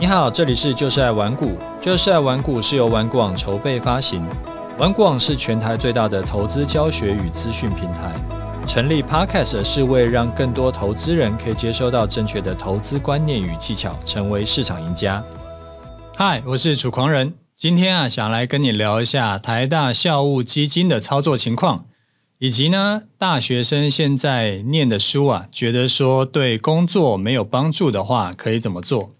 你好，这里是就是爱玩股。就是爱玩股是由玩股网筹备发行。玩股网是全台最大的投资教学与资讯平台。成立 Podcast 是为让更多投资人可以接收到正确的投资观念与技巧，成为市场赢家。嗨，我是楚狂人。今天啊，想来跟你聊一下台大校务基金的操作情况，以及呢，大学生现在念的书啊，觉得说对工作没有帮助的话，可以怎么做？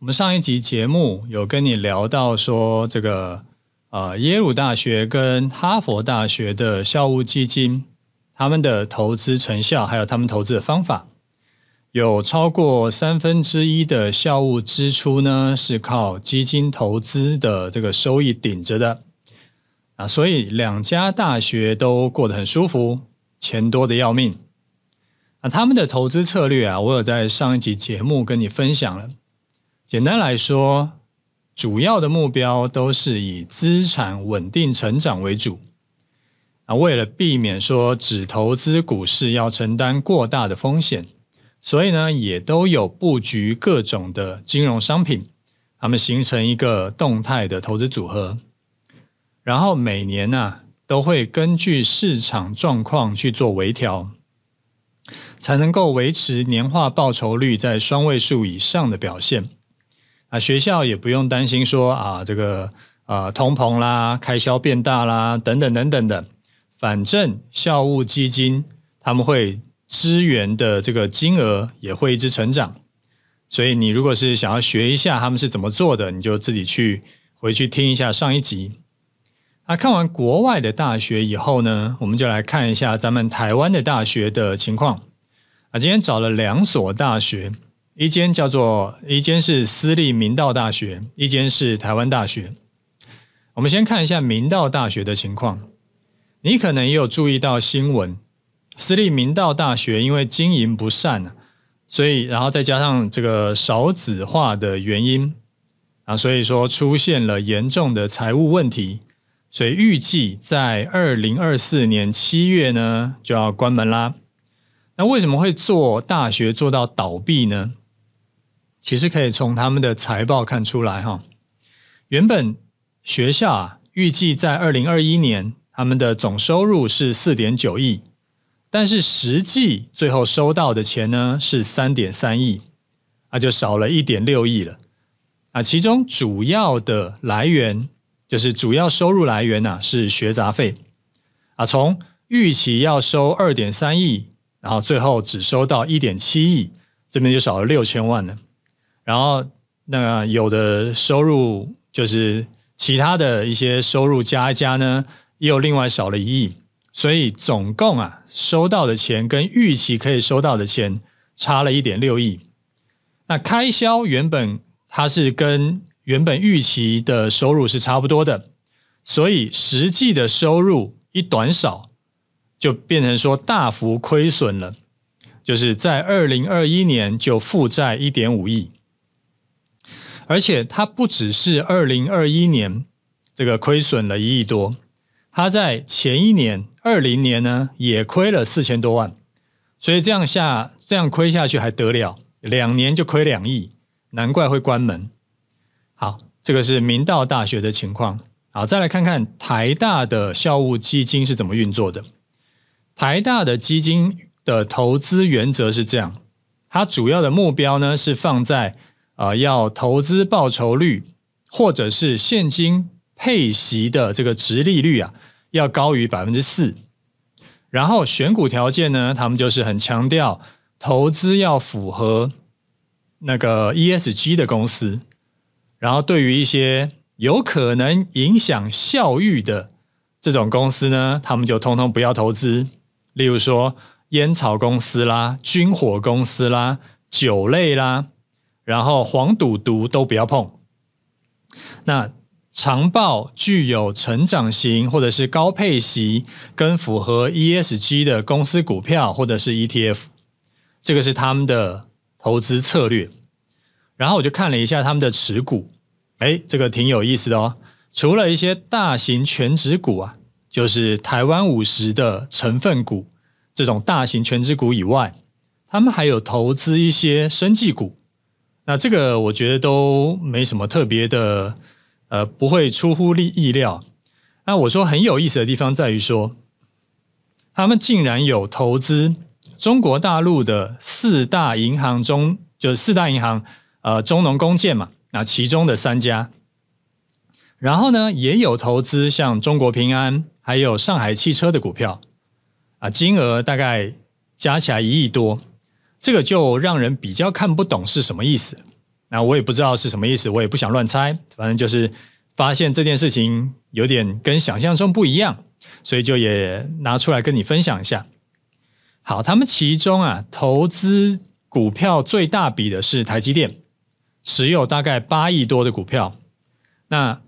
我们上一集节目有跟你聊到说，这个呃耶鲁大学跟哈佛大学的校务基金，他们的投资成效还有他们投资的方法，有超过三分之一的校务支出呢是靠基金投资的这个收益顶着的啊，所以两家大学都过得很舒服，钱多的要命啊。他们的投资策略啊，我有在上一集节目跟你分享了。简单来说，主要的目标都是以资产稳定成长为主。啊，为了避免说只投资股市要承担过大的风险，所以呢也都有布局各种的金融商品，他们形成一个动态的投资组合，然后每年呢都会根据市场状况去做微调，才能够维持年化报酬率在双位数以上的表现。啊，学校也不用担心说啊，这个啊，通膨啦，开销变大啦，等等等等的，反正校务基金他们会支援的这个金额也会一直成长。所以你如果是想要学一下他们是怎么做的，你就自己去回去听一下上一集。啊，看完国外的大学以后呢，我们就来看一下咱们台湾的大学的情况。啊，今天找了两所大学。一间叫做一间是私立明道大学，一间是台湾大学。我们先看一下明道大学的情况。你可能也有注意到新闻，私立明道大学因为经营不善啊，所以然后再加上这个少子化的原因啊，所以说出现了严重的财务问题，所以预计在二零二四年七月呢就要关门啦。那为什么会做大学做到倒闭呢？其实可以从他们的财报看出来哈。原本学校啊预计在二零二一年他们的总收入是四点九亿，但是实际最后收到的钱呢是三点三亿，那就少了一点六亿了。啊，其中主要的来源就是主要收入来源呐是学杂费啊，从预期要收二点三亿，然后最后只收到一点七亿，这边就少了六千万了。然后，那有的收入就是其他的一些收入加一加呢，又另外少了一亿，所以总共啊收到的钱跟预期可以收到的钱差了一点六亿。那开销原本它是跟原本预期的收入是差不多的，所以实际的收入一短少，就变成说大幅亏损了，就是在二零二一年就负债一点五亿。而且它不只是二零二一年这个亏损了一亿多，它在前一年二零年呢也亏了四千多万，所以这样下这样亏下去还得了？两年就亏两亿，难怪会关门。好，这个是明道大学的情况。好，再来看看台大的校务基金是怎么运作的。台大的基金的投资原则是这样，它主要的目标呢是放在。啊，要投资报酬率或者是现金配息的这个值利率啊，要高于百分之四。然后选股条件呢，他们就是很强调投资要符合那个 ESG 的公司。然后对于一些有可能影响效益的这种公司呢，他们就通通不要投资。例如说烟草公司啦、军火公司啦、酒类啦。然后黄赌毒都不要碰。那长报具有成长型或者是高配息跟符合 ESG 的公司股票或者是 ETF，这个是他们的投资策略。然后我就看了一下他们的持股，哎，这个挺有意思的哦。除了一些大型全职股啊，就是台湾五十的成分股这种大型全职股以外，他们还有投资一些生计股。那这个我觉得都没什么特别的，呃，不会出乎意意料。那我说很有意思的地方在于说，他们竟然有投资中国大陆的四大银行中，就是四大银行，呃，中农工建嘛，那其中的三家，然后呢也有投资像中国平安，还有上海汽车的股票，啊，金额大概加起来一亿多。这个就让人比较看不懂是什么意思，那我也不知道是什么意思，我也不想乱猜。反正就是发现这件事情有点跟想象中不一样，所以就也拿出来跟你分享一下。好，他们其中啊，投资股票最大笔的是台积电，持有大概八亿多的股票。那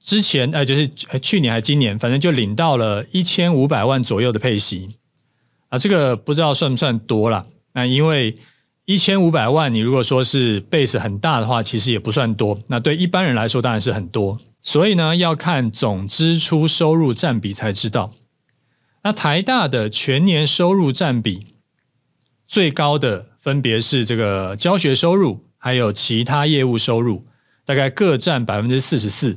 之前呃，就是去年还是今年，反正就领到了一千五百万左右的配息。啊，这个不知道算不算多了。那因为一千五百万，你如果说是 base 很大的话，其实也不算多。那对一般人来说，当然是很多。所以呢，要看总支出收入占比才知道。那台大的全年收入占比最高的，分别是这个教学收入，还有其他业务收入，大概各占百分之四十四。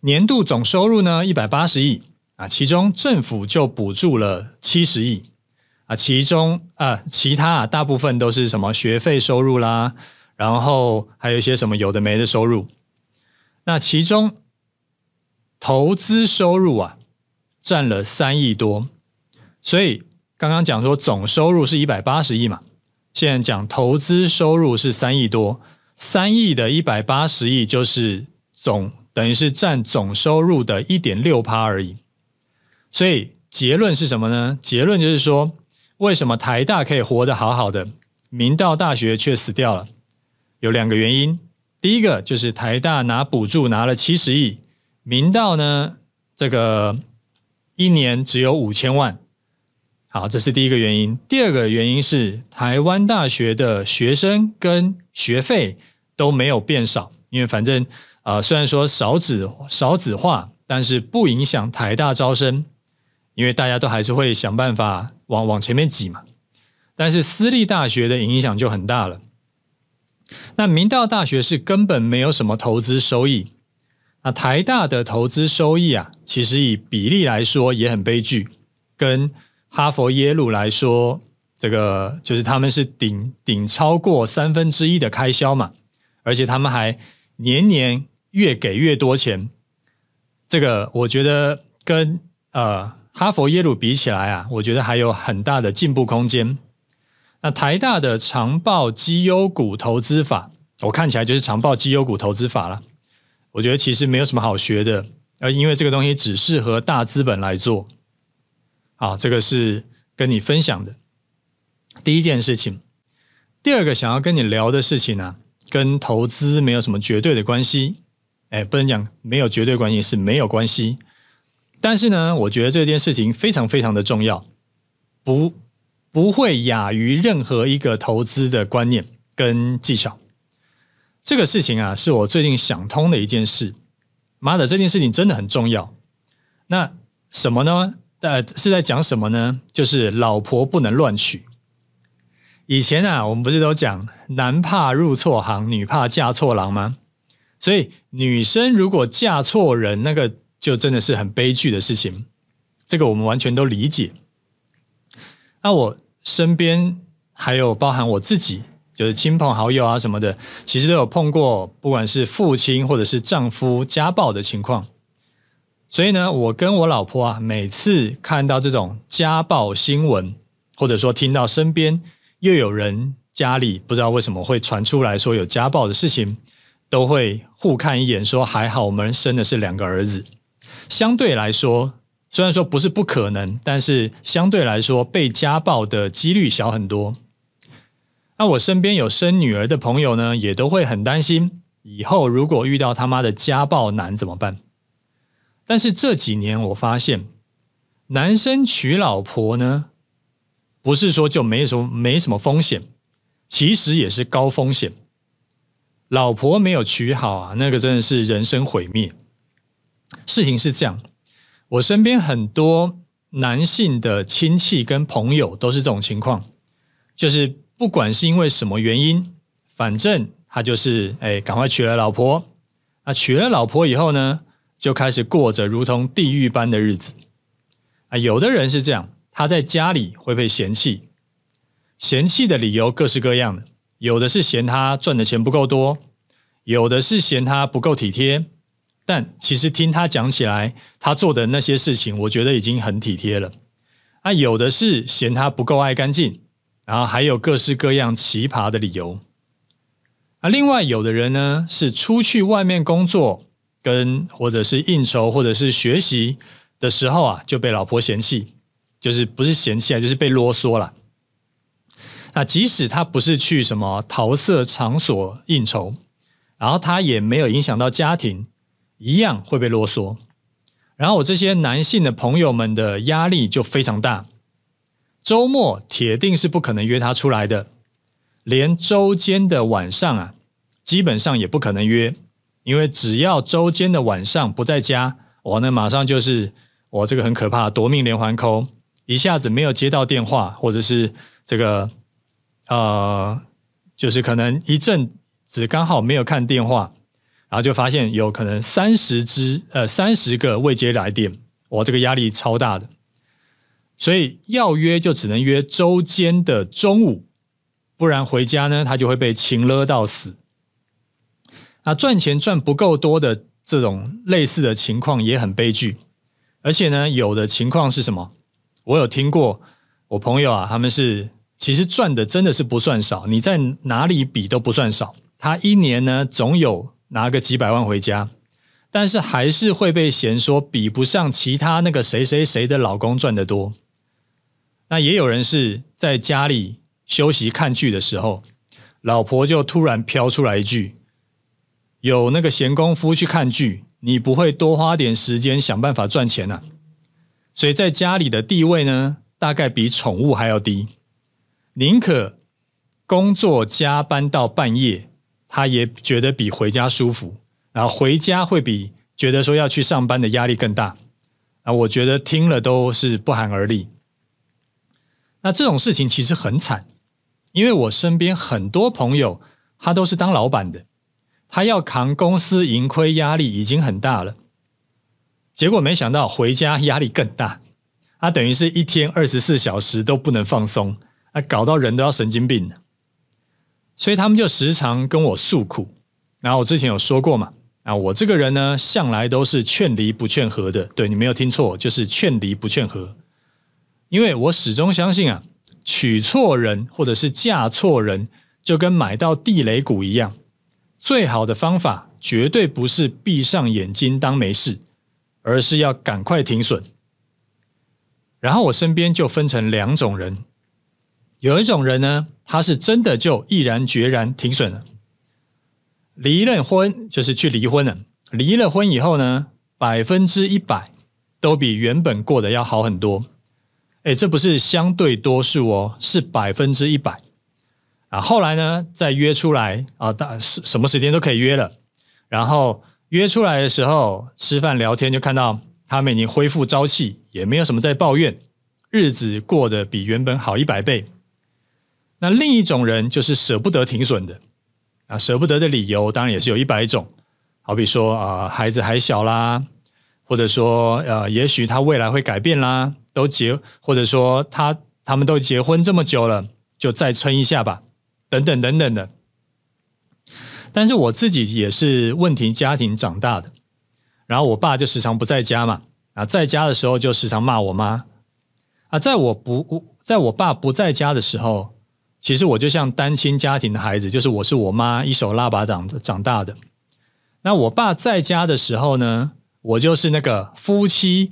年度总收入呢一百八十亿啊，其中政府就补助了七十亿啊，其中。啊，其他啊，大部分都是什么学费收入啦，然后还有一些什么有的没的收入。那其中投资收入啊，占了三亿多。所以刚刚讲说总收入是一百八十亿嘛，现在讲投资收入是三亿多，三亿的一百八十亿就是总等于是占总收入的一点六趴而已。所以结论是什么呢？结论就是说。为什么台大可以活得好好的，明道大学却死掉了？有两个原因。第一个就是台大拿补助拿了七十亿，明道呢这个一年只有五千万。好，这是第一个原因。第二个原因是台湾大学的学生跟学费都没有变少，因为反正啊，虽然说少子少子化，但是不影响台大招生，因为大家都还是会想办法。往往前面挤嘛，但是私立大学的影响就很大了。那明道大学是根本没有什么投资收益，啊，台大的投资收益啊，其实以比例来说也很悲剧，跟哈佛、耶鲁来说，这个就是他们是顶顶超过三分之一的开销嘛，而且他们还年年越给越多钱。这个我觉得跟呃。哈佛、耶鲁比起来啊，我觉得还有很大的进步空间。那台大的长报绩优股投资法，我看起来就是长报绩优股投资法了。我觉得其实没有什么好学的，呃，因为这个东西只适合大资本来做。好，这个是跟你分享的第一件事情。第二个想要跟你聊的事情呢，跟投资没有什么绝对的关系。哎，不能讲没有绝对关系，是没有关系。但是呢，我觉得这件事情非常非常的重要，不不会亚于任何一个投资的观念跟技巧。这个事情啊，是我最近想通的一件事。妈的，这件事情真的很重要。那什么呢？呃，是在讲什么呢？就是老婆不能乱娶。以前啊，我们不是都讲男怕入错行，女怕嫁错郎吗？所以女生如果嫁错人，那个。就真的是很悲剧的事情，这个我们完全都理解。那我身边还有包含我自己，就是亲朋好友啊什么的，其实都有碰过，不管是父亲或者是丈夫家暴的情况。所以呢，我跟我老婆啊，每次看到这种家暴新闻，或者说听到身边又有人家里不知道为什么会传出来说有家暴的事情，都会互看一眼，说还好我们生的是两个儿子。相对来说，虽然说不是不可能，但是相对来说被家暴的几率小很多。那我身边有生女儿的朋友呢，也都会很担心以后如果遇到他妈的家暴男怎么办。但是这几年我发现，男生娶老婆呢，不是说就没什么没什么风险，其实也是高风险。老婆没有娶好啊，那个真的是人生毁灭。事情是这样，我身边很多男性的亲戚跟朋友都是这种情况，就是不管是因为什么原因，反正他就是哎，赶快娶了老婆啊，娶了老婆以后呢，就开始过着如同地狱般的日子啊。有的人是这样，他在家里会被嫌弃，嫌弃的理由各式各样的，有的是嫌他赚的钱不够多，有的是嫌他不够体贴。但其实听他讲起来，他做的那些事情，我觉得已经很体贴了。啊，有的是嫌他不够爱干净，然后还有各式各样奇葩的理由。啊，另外有的人呢，是出去外面工作、跟或者是应酬或者是学习的时候啊，就被老婆嫌弃，就是不是嫌弃啊，就是被啰嗦了。那即使他不是去什么桃色场所应酬，然后他也没有影响到家庭。一样会被啰嗦，然后我这些男性的朋友们的压力就非常大。周末铁定是不可能约他出来的，连周间的晚上啊，基本上也不可能约，因为只要周间的晚上不在家，我呢马上就是我这个很可怕夺命连环 call，一下子没有接到电话，或者是这个呃，就是可能一阵子刚好没有看电话。然后就发现有可能三十只呃三十个未接来电，我这个压力超大的，所以要约就只能约周间的中午，不然回家呢他就会被请勒到死。那赚钱赚不够多的这种类似的情况也很悲剧，而且呢有的情况是什么？我有听过我朋友啊，他们是其实赚的真的是不算少，你在哪里比都不算少。他一年呢总有。拿个几百万回家，但是还是会被嫌说比不上其他那个谁谁谁的老公赚的多。那也有人是在家里休息看剧的时候，老婆就突然飘出来一句：“有那个闲工夫去看剧，你不会多花点时间想办法赚钱呐？”所以在家里的地位呢，大概比宠物还要低。宁可工作加班到半夜。他也觉得比回家舒服，然后回家会比觉得说要去上班的压力更大，啊，我觉得听了都是不寒而栗。那这种事情其实很惨，因为我身边很多朋友，他都是当老板的，他要扛公司盈亏压力已经很大了，结果没想到回家压力更大，他等于是一天二十四小时都不能放松，啊，搞到人都要神经病。所以他们就时常跟我诉苦，然后我之前有说过嘛，啊，我这个人呢，向来都是劝离不劝和的。对你没有听错，就是劝离不劝和，因为我始终相信啊，娶错人或者是嫁错人，就跟买到地雷股一样，最好的方法绝对不是闭上眼睛当没事，而是要赶快停损。然后我身边就分成两种人。有一种人呢，他是真的就毅然决然停损了，离了婚就是去离婚了。离了婚以后呢，百分之一百都比原本过得要好很多。哎，这不是相对多数哦，是百分之一百。啊，后来呢，再约出来啊，大什么时间都可以约了。然后约出来的时候吃饭聊天，就看到他每年恢复朝气，也没有什么在抱怨，日子过得比原本好一百倍。那另一种人就是舍不得停损的啊，舍不得的理由当然也是有一百种，好比说啊，孩子还小啦，或者说呃，也许他未来会改变啦，都结或者说他他们都结婚这么久了，就再撑一下吧，等等等等的。但是我自己也是问题家庭长大的，然后我爸就时常不在家嘛，啊，在家的时候就时常骂我妈，啊，在我不在我爸不在家的时候。其实我就像单亲家庭的孩子，就是我是我妈一手拉把长的长大的。那我爸在家的时候呢，我就是那个夫妻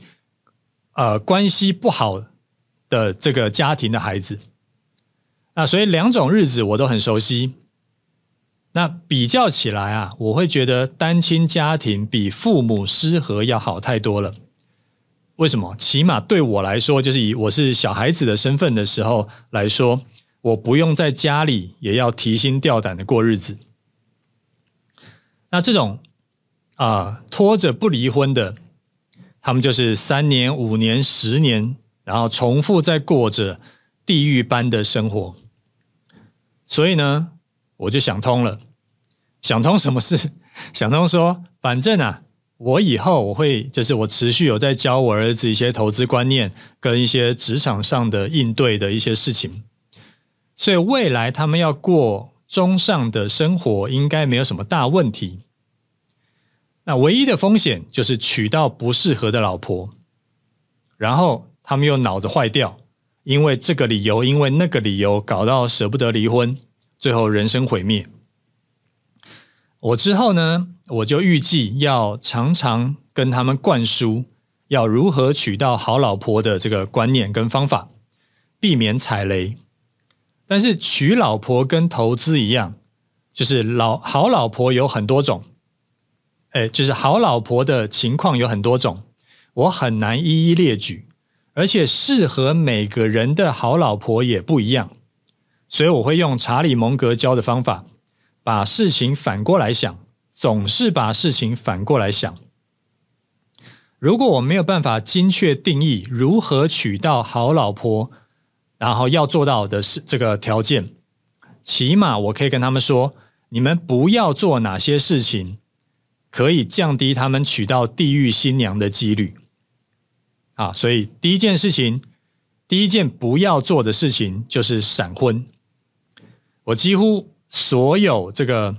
呃关系不好的这个家庭的孩子。那所以两种日子我都很熟悉。那比较起来啊，我会觉得单亲家庭比父母失和要好太多了。为什么？起码对我来说，就是以我是小孩子的身份的时候来说。我不用在家里也要提心吊胆的过日子，那这种啊拖着不离婚的，他们就是三年五年十年，然后重复在过着地狱般的生活。所以呢，我就想通了，想通什么事？想通说，反正啊，我以后我会，就是我持续有在教我儿子一些投资观念跟一些职场上的应对的一些事情。所以未来他们要过中上的生活，应该没有什么大问题。那唯一的风险就是娶到不适合的老婆，然后他们又脑子坏掉，因为这个理由，因为那个理由，搞到舍不得离婚，最后人生毁灭。我之后呢，我就预计要常常跟他们灌输要如何娶到好老婆的这个观念跟方法，避免踩雷。但是娶老婆跟投资一样，就是老好老婆有很多种，哎，就是好老婆的情况有很多种，我很难一一列举，而且适合每个人的好老婆也不一样，所以我会用查理·蒙格教的方法，把事情反过来想，总是把事情反过来想。如果我没有办法精确定义如何娶到好老婆。然后要做到的是这个条件，起码我可以跟他们说，你们不要做哪些事情，可以降低他们娶到地狱新娘的几率。啊，所以第一件事情，第一件不要做的事情就是闪婚。我几乎所有这个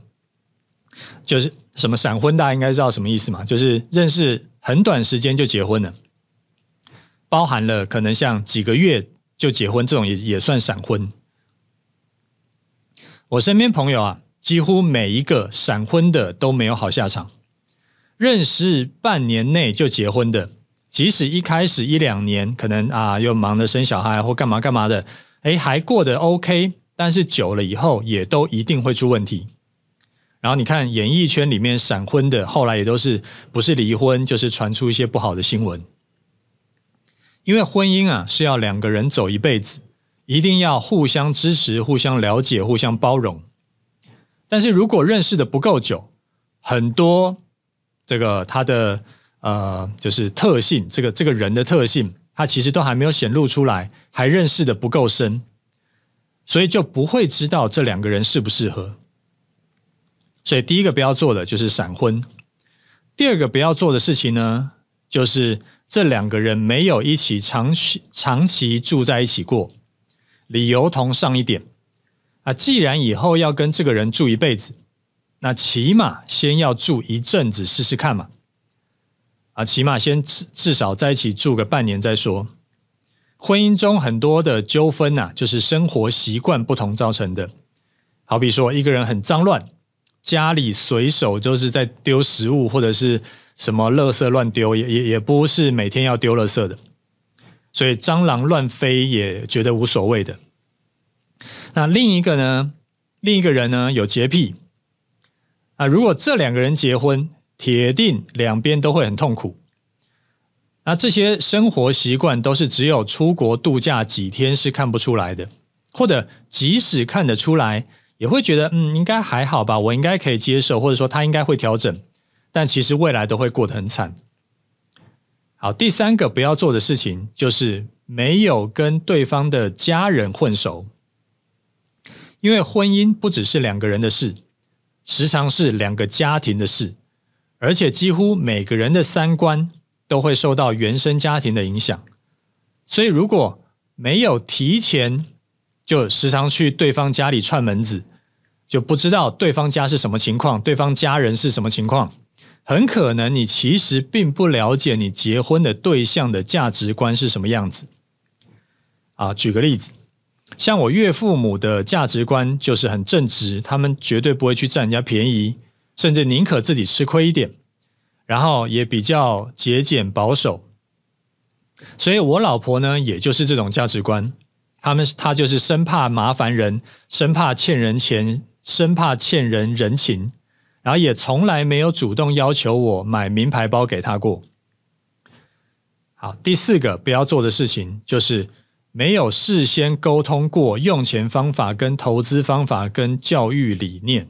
就是什么闪婚，大家应该知道什么意思嘛？就是认识很短时间就结婚了，包含了可能像几个月。就结婚这种也也算闪婚。我身边朋友啊，几乎每一个闪婚的都没有好下场。认识半年内就结婚的，即使一开始一两年可能啊，又忙着生小孩或干嘛干嘛的，哎，还过得 OK，但是久了以后也都一定会出问题。然后你看演艺圈里面闪婚的，后来也都是不是离婚就是传出一些不好的新闻。因为婚姻啊是要两个人走一辈子，一定要互相支持、互相了解、互相包容。但是如果认识的不够久，很多这个他的呃就是特性，这个这个人的特性，他其实都还没有显露出来，还认识的不够深，所以就不会知道这两个人适不适合。所以第一个不要做的就是闪婚，第二个不要做的事情呢就是。这两个人没有一起长期长期住在一起过，理由同上一点啊。既然以后要跟这个人住一辈子，那起码先要住一阵子试试看嘛。啊，起码先至至少在一起住个半年再说。婚姻中很多的纠纷呐，就是生活习惯不同造成的。好比说，一个人很脏乱，家里随手就是在丢食物或者是。什么垃圾乱丢也也也不是每天要丢垃圾的，所以蟑螂乱飞也觉得无所谓的。那另一个呢？另一个人呢？有洁癖啊！如果这两个人结婚，铁定两边都会很痛苦。那这些生活习惯都是只有出国度假几天是看不出来的，或者即使看得出来，也会觉得嗯应该还好吧，我应该可以接受，或者说他应该会调整。但其实未来都会过得很惨。好，第三个不要做的事情就是没有跟对方的家人混熟，因为婚姻不只是两个人的事，时常是两个家庭的事，而且几乎每个人的三观都会受到原生家庭的影响。所以如果没有提前就时常去对方家里串门子，就不知道对方家是什么情况，对方家人是什么情况。很可能你其实并不了解你结婚的对象的价值观是什么样子。啊，举个例子，像我岳父母的价值观就是很正直，他们绝对不会去占人家便宜，甚至宁可自己吃亏一点，然后也比较节俭保守。所以我老婆呢，也就是这种价值观，他们他就是生怕麻烦人，生怕欠人钱，生怕欠人人情。然后也从来没有主动要求我买名牌包给他过。好，第四个不要做的事情就是没有事先沟通过用钱方法、跟投资方法、跟教育理念，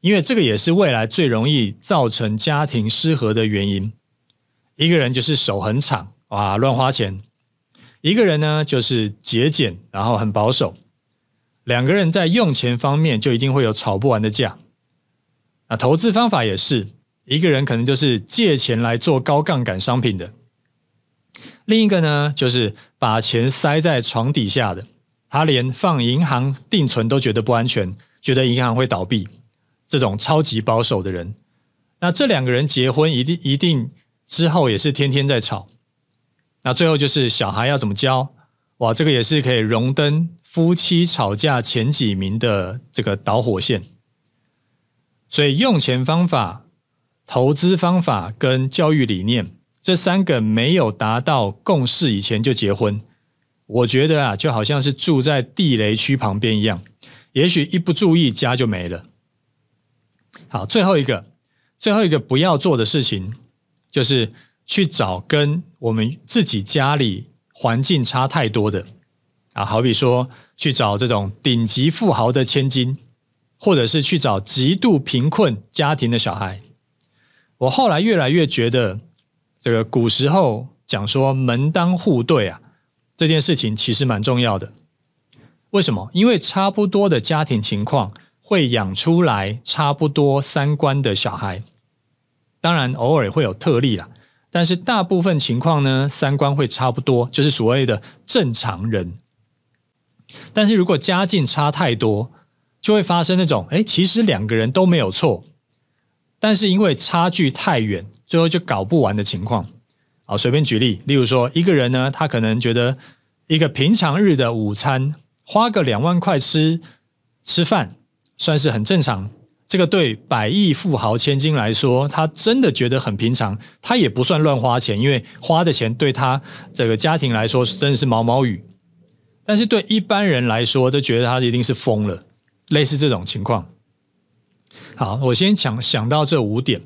因为这个也是未来最容易造成家庭失和的原因。一个人就是手很长，哇，乱花钱；一个人呢就是节俭，然后很保守。两个人在用钱方面就一定会有吵不完的架。那投资方法也是一个人可能就是借钱来做高杠杆商品的，另一个呢就是把钱塞在床底下的，他连放银行定存都觉得不安全，觉得银行会倒闭，这种超级保守的人，那这两个人结婚一定一定之后也是天天在吵，那最后就是小孩要怎么教，哇，这个也是可以荣登夫妻吵架前几名的这个导火线。所以，用钱方法、投资方法跟教育理念这三个没有达到共识以前就结婚，我觉得啊，就好像是住在地雷区旁边一样，也许一不注意家就没了。好，最后一个，最后一个不要做的事情，就是去找跟我们自己家里环境差太多的啊，好比说去找这种顶级富豪的千金。或者是去找极度贫困家庭的小孩，我后来越来越觉得，这个古时候讲说门当户对啊，这件事情其实蛮重要的。为什么？因为差不多的家庭情况会养出来差不多三观的小孩，当然偶尔会有特例啦，但是大部分情况呢，三观会差不多，就是所谓的正常人。但是如果家境差太多，就会发生那种哎，其实两个人都没有错，但是因为差距太远，最后就搞不完的情况。好，随便举例，例如说一个人呢，他可能觉得一个平常日的午餐花个两万块吃吃饭算是很正常。这个对百亿富豪千金来说，他真的觉得很平常，他也不算乱花钱，因为花的钱对他这个家庭来说真的是毛毛雨。但是对一般人来说，都觉得他一定是疯了。类似这种情况，好，我先想想到这五点。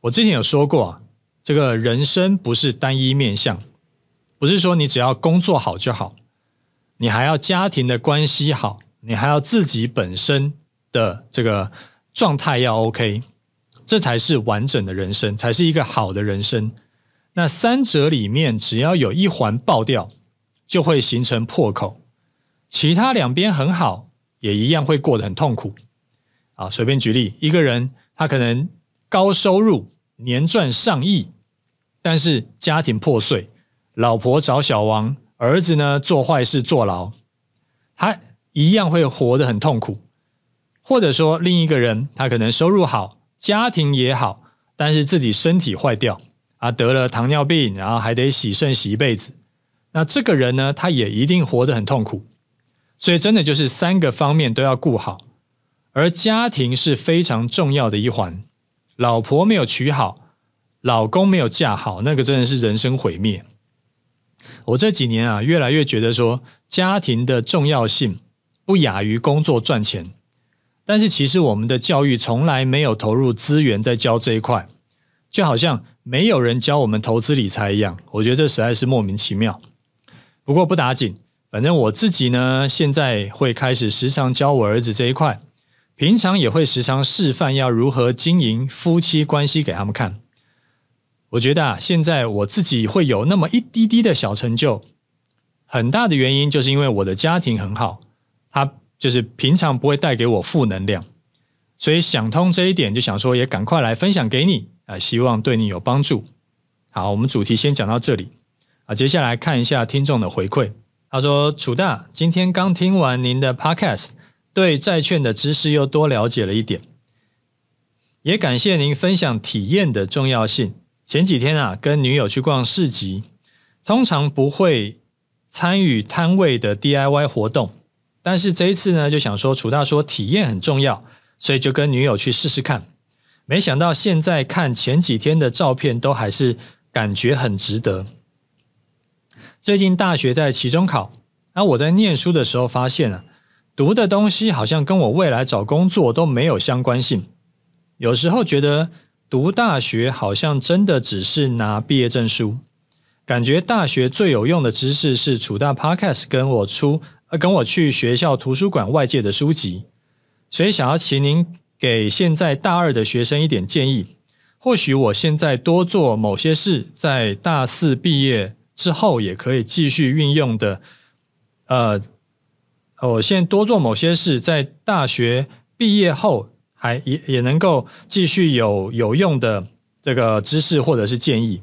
我之前有说过，这个人生不是单一面向，不是说你只要工作好就好，你还要家庭的关系好，你还要自己本身的这个状态要 OK，这才是完整的人生，才是一个好的人生。那三者里面只要有一环爆掉，就会形成破口，其他两边很好。也一样会过得很痛苦，啊，随便举例，一个人他可能高收入，年赚上亿，但是家庭破碎，老婆找小王，儿子呢做坏事坐牢，他一样会活得很痛苦。或者说，另一个人他可能收入好，家庭也好，但是自己身体坏掉，啊，得了糖尿病，然后还得洗肾洗一辈子，那这个人呢，他也一定活得很痛苦。所以真的就是三个方面都要顾好，而家庭是非常重要的一环。老婆没有娶好，老公没有嫁好，那个真的是人生毁灭。我这几年啊，越来越觉得说家庭的重要性不亚于工作赚钱，但是其实我们的教育从来没有投入资源在教这一块，就好像没有人教我们投资理财一样。我觉得这实在是莫名其妙。不过不打紧。反正我自己呢，现在会开始时常教我儿子这一块，平常也会时常示范要如何经营夫妻关系给他们看。我觉得啊，现在我自己会有那么一滴滴的小成就，很大的原因就是因为我的家庭很好，他就是平常不会带给我负能量，所以想通这一点，就想说也赶快来分享给你啊，希望对你有帮助。好，我们主题先讲到这里啊，接下来看一下听众的回馈。他说：“楚大，今天刚听完您的 podcast，对债券的知识又多了解了一点，也感谢您分享体验的重要性。前几天啊，跟女友去逛市集，通常不会参与摊位的 DIY 活动，但是这一次呢，就想说楚大说体验很重要，所以就跟女友去试试看。没想到现在看前几天的照片，都还是感觉很值得。”最近大学在期中考，啊、我在念书的时候发现啊，读的东西好像跟我未来找工作都没有相关性。有时候觉得读大学好像真的只是拿毕业证书，感觉大学最有用的知识是储大 podcast 跟我出，呃，跟我去学校图书馆外借的书籍。所以想要请您给现在大二的学生一点建议，或许我现在多做某些事，在大四毕业。之后也可以继续运用的，呃，我现在多做某些事，在大学毕业后还也也能够继续有有用的这个知识或者是建议。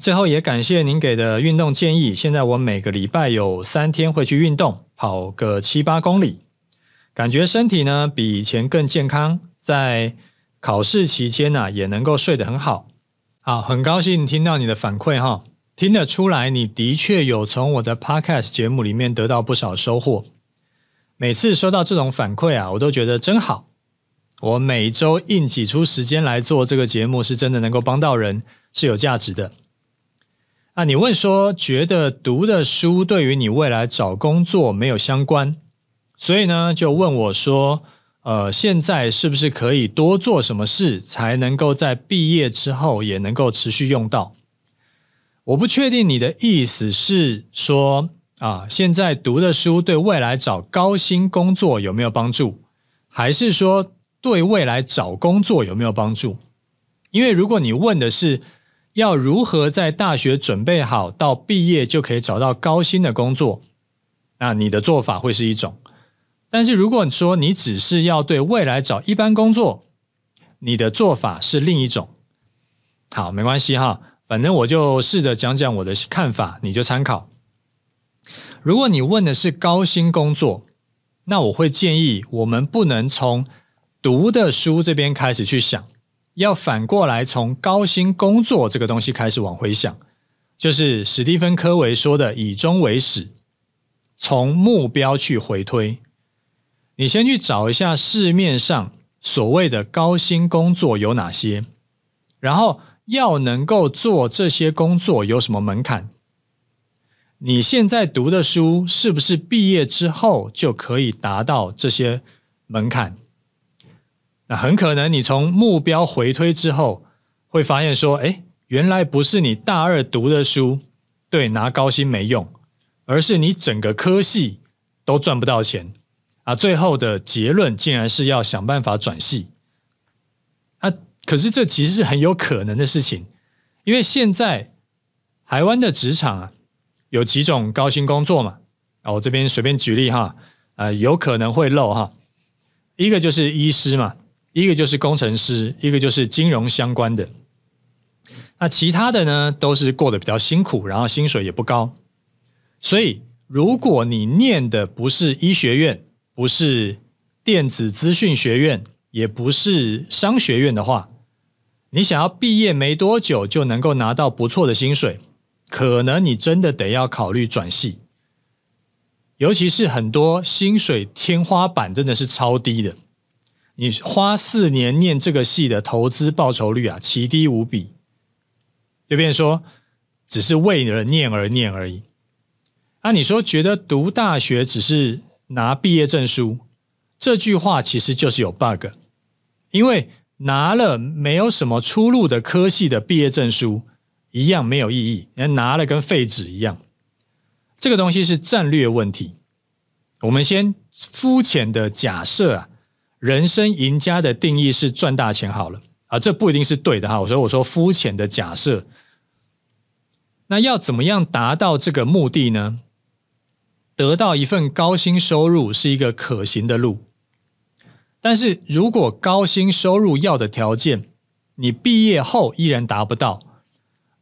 最后也感谢您给的运动建议。现在我每个礼拜有三天会去运动，跑个七八公里，感觉身体呢比以前更健康。在考试期间呢，也能够睡得很好。啊，很高兴听到你的反馈哈。听得出来，你的确有从我的 podcast 节目里面得到不少收获。每次收到这种反馈啊，我都觉得真好。我每周硬挤出时间来做这个节目，是真的能够帮到人，是有价值的。啊，你问说觉得读的书对于你未来找工作没有相关，所以呢就问我说，呃，现在是不是可以多做什么事，才能够在毕业之后也能够持续用到？我不确定你的意思是说啊，现在读的书对未来找高薪工作有没有帮助，还是说对未来找工作有没有帮助？因为如果你问的是要如何在大学准备好到毕业就可以找到高薪的工作，那你的做法会是一种；但是如果你说你只是要对未来找一般工作，你的做法是另一种。好，没关系哈。反正我就试着讲讲我的看法，你就参考。如果你问的是高薪工作，那我会建议我们不能从读的书这边开始去想，要反过来从高薪工作这个东西开始往回想，就是史蒂芬·科维说的“以终为始”，从目标去回推。你先去找一下市面上所谓的高薪工作有哪些，然后。要能够做这些工作有什么门槛？你现在读的书是不是毕业之后就可以达到这些门槛？那很可能你从目标回推之后，会发现说，哎，原来不是你大二读的书，对，拿高薪没用，而是你整个科系都赚不到钱啊！最后的结论竟然是要想办法转系。可是这其实是很有可能的事情，因为现在台湾的职场啊，有几种高薪工作嘛，啊，我这边随便举例哈，啊，有可能会漏哈，一个就是医师嘛，一个就是工程师，一个就是金融相关的，那其他的呢都是过得比较辛苦，然后薪水也不高，所以如果你念的不是医学院，不是电子资讯学院，也不是商学院的话，你想要毕业没多久就能够拿到不错的薪水，可能你真的得要考虑转系，尤其是很多薪水天花板真的是超低的。你花四年念这个系的投资报酬率啊，奇低无比，就变说只是为了念而念而已。那你说觉得读大学只是拿毕业证书，这句话其实就是有 bug，因为。拿了没有什么出路的科系的毕业证书，一样没有意义，拿了跟废纸一样。这个东西是战略问题。我们先肤浅的假设啊，人生赢家的定义是赚大钱好了啊，这不一定是对的哈。所以我说肤浅的假设。那要怎么样达到这个目的呢？得到一份高薪收入是一个可行的路。但是如果高薪收入要的条件，你毕业后依然达不到，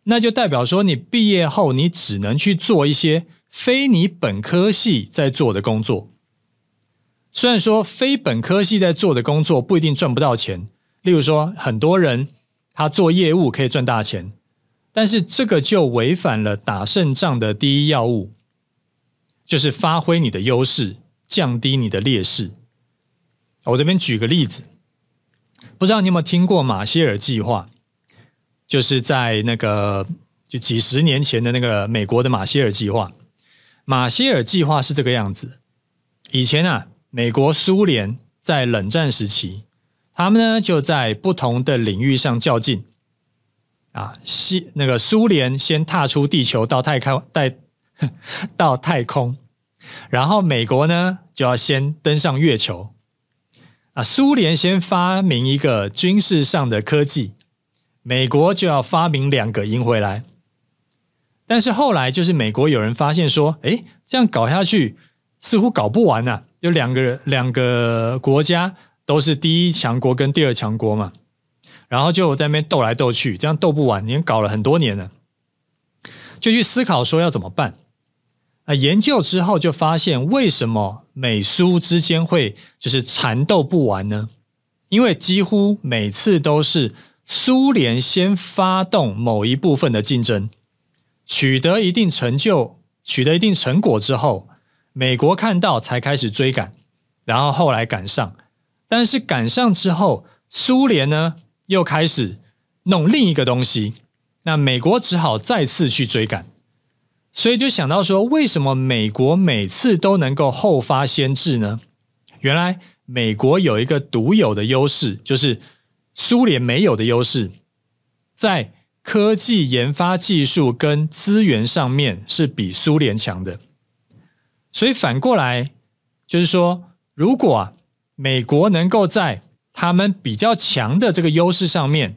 那就代表说你毕业后你只能去做一些非你本科系在做的工作。虽然说非本科系在做的工作不一定赚不到钱，例如说很多人他做业务可以赚大钱，但是这个就违反了打胜仗的第一要务，就是发挥你的优势，降低你的劣势。我这边举个例子，不知道你有没有听过马歇尔计划，就是在那个就几十年前的那个美国的马歇尔计划。马歇尔计划是这个样子：以前啊，美国、苏联在冷战时期，他们呢就在不同的领域上较劲。啊，西那个苏联先踏出地球到太空，带 到太空，然后美国呢就要先登上月球。啊！苏联先发明一个军事上的科技，美国就要发明两个赢回来。但是后来就是美国有人发现说，哎，这样搞下去似乎搞不完呐。有两个人，两个国家都是第一强国跟第二强国嘛，然后就在那边斗来斗去，这样斗不完，已经搞了很多年了，就去思考说要怎么办。啊，研究之后就发现，为什么美苏之间会就是缠斗不完呢？因为几乎每次都是苏联先发动某一部分的竞争，取得一定成就、取得一定成果之后，美国看到才开始追赶，然后后来赶上，但是赶上之后，苏联呢又开始弄另一个东西，那美国只好再次去追赶。所以就想到说，为什么美国每次都能够后发先至呢？原来美国有一个独有的优势，就是苏联没有的优势，在科技研发技术跟资源上面是比苏联强的。所以反过来就是说，如果美国能够在他们比较强的这个优势上面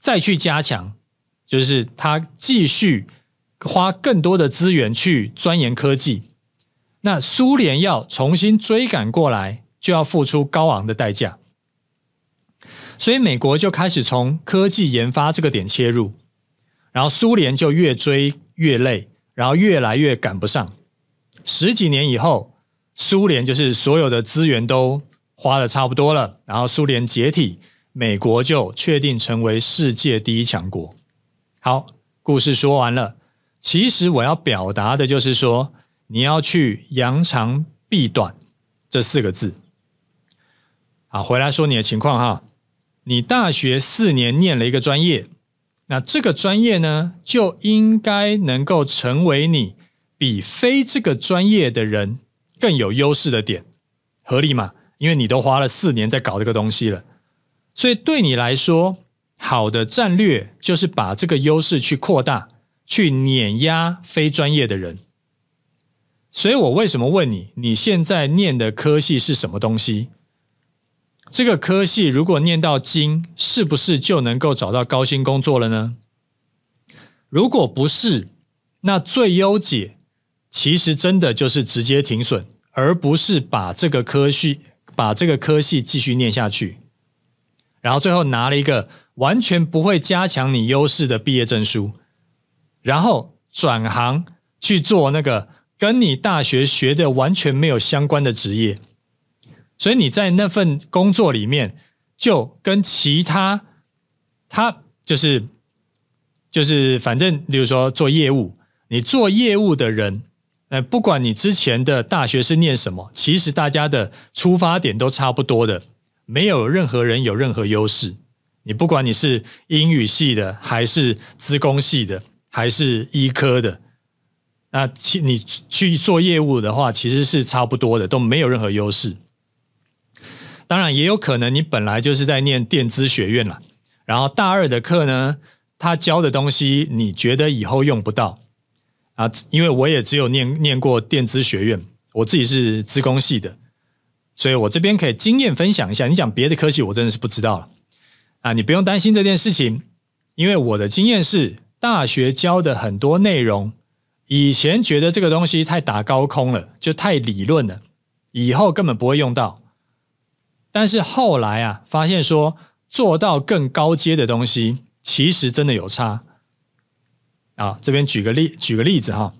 再去加强，就是他继续。花更多的资源去钻研科技，那苏联要重新追赶过来，就要付出高昂的代价。所以美国就开始从科技研发这个点切入，然后苏联就越追越累，然后越来越赶不上。十几年以后，苏联就是所有的资源都花的差不多了，然后苏联解体，美国就确定成为世界第一强国。好，故事说完了。其实我要表达的就是说，你要去扬长避短这四个字。啊，回来说你的情况哈，你大学四年念了一个专业，那这个专业呢就应该能够成为你比非这个专业的人更有优势的点，合理嘛？因为你都花了四年在搞这个东西了，所以对你来说，好的战略就是把这个优势去扩大。去碾压非专业的人，所以我为什么问你？你现在念的科系是什么东西？这个科系如果念到精，是不是就能够找到高薪工作了呢？如果不是，那最优解其实真的就是直接停损，而不是把这个科系把这个科系继续念下去，然后最后拿了一个完全不会加强你优势的毕业证书。然后转行去做那个跟你大学学的完全没有相关的职业，所以你在那份工作里面就跟其他他就是就是反正，比如说做业务，你做业务的人，呃，不管你之前的大学是念什么，其实大家的出发点都差不多的，没有任何人有任何优势。你不管你是英语系的还是资工系的。还是医科的，那其你去做业务的话，其实是差不多的，都没有任何优势。当然，也有可能你本来就是在念电资学院了，然后大二的课呢，他教的东西你觉得以后用不到啊？因为我也只有念念过电资学院，我自己是资工系的，所以我这边可以经验分享一下。你讲别的科系，我真的是不知道了啊！你不用担心这件事情，因为我的经验是。大学教的很多内容，以前觉得这个东西太打高空了，就太理论了，以后根本不会用到。但是后来啊，发现说做到更高阶的东西，其实真的有差。啊，这边举个例，举个例子哈。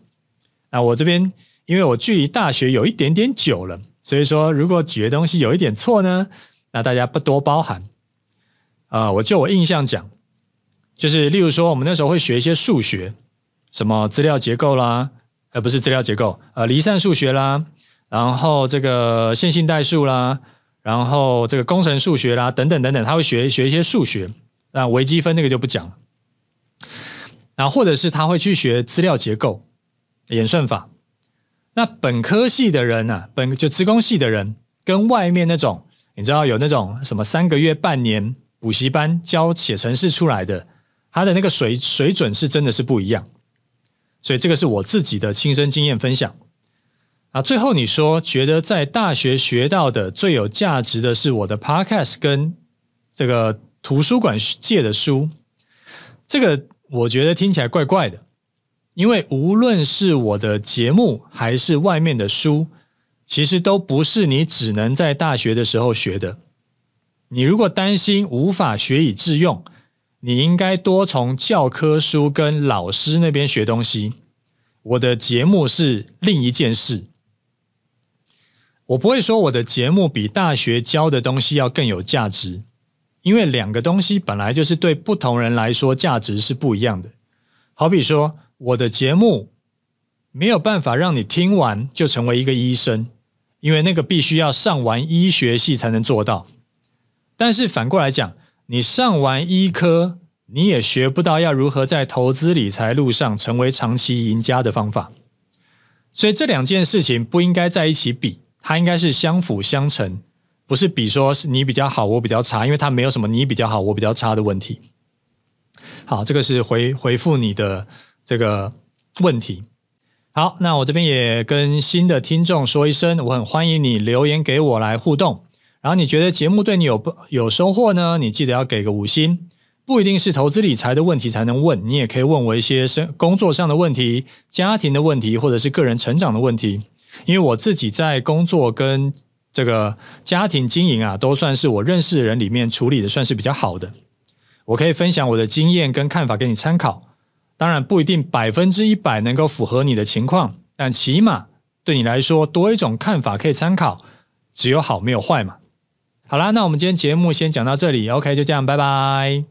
啊，我这边因为我距离大学有一点点久了，所以说如果举的东西有一点错呢，那大家不多包涵。啊，我就我印象讲。就是，例如说，我们那时候会学一些数学，什么资料结构啦，呃，不是资料结构，呃，离散数学啦，然后这个线性代数啦，然后这个工程数学啦，等等等等，他会学学一些数学，那微积分那个就不讲。然后或者是他会去学资料结构、演算法。那本科系的人呢，本就职工系的人，跟外面那种，你知道有那种什么三个月、半年补习班教写程式出来的。他的那个水水准是真的是不一样，所以这个是我自己的亲身经验分享。啊，最后你说觉得在大学学到的最有价值的是我的 podcast 跟这个图书馆借的书，这个我觉得听起来怪怪的，因为无论是我的节目还是外面的书，其实都不是你只能在大学的时候学的。你如果担心无法学以致用，你应该多从教科书跟老师那边学东西。我的节目是另一件事，我不会说我的节目比大学教的东西要更有价值，因为两个东西本来就是对不同人来说价值是不一样的。好比说，我的节目没有办法让你听完就成为一个医生，因为那个必须要上完医学系才能做到。但是反过来讲。你上完医科，你也学不到要如何在投资理财路上成为长期赢家的方法。所以这两件事情不应该在一起比，它应该是相辅相成，不是比说是你比较好，我比较差，因为它没有什么你比较好，我比较差的问题。好，这个是回回复你的这个问题。好，那我这边也跟新的听众说一声，我很欢迎你留言给我来互动。然后你觉得节目对你有有收获呢？你记得要给个五星。不一定是投资理财的问题才能问，你也可以问我一些生工作上的问题、家庭的问题，或者是个人成长的问题。因为我自己在工作跟这个家庭经营啊，都算是我认识的人里面处理的算是比较好的。我可以分享我的经验跟看法给你参考。当然不一定百分之一百能够符合你的情况，但起码对你来说多一种看法可以参考。只有好没有坏嘛。好啦，那我们今天节目先讲到这里。OK，就这样，拜拜。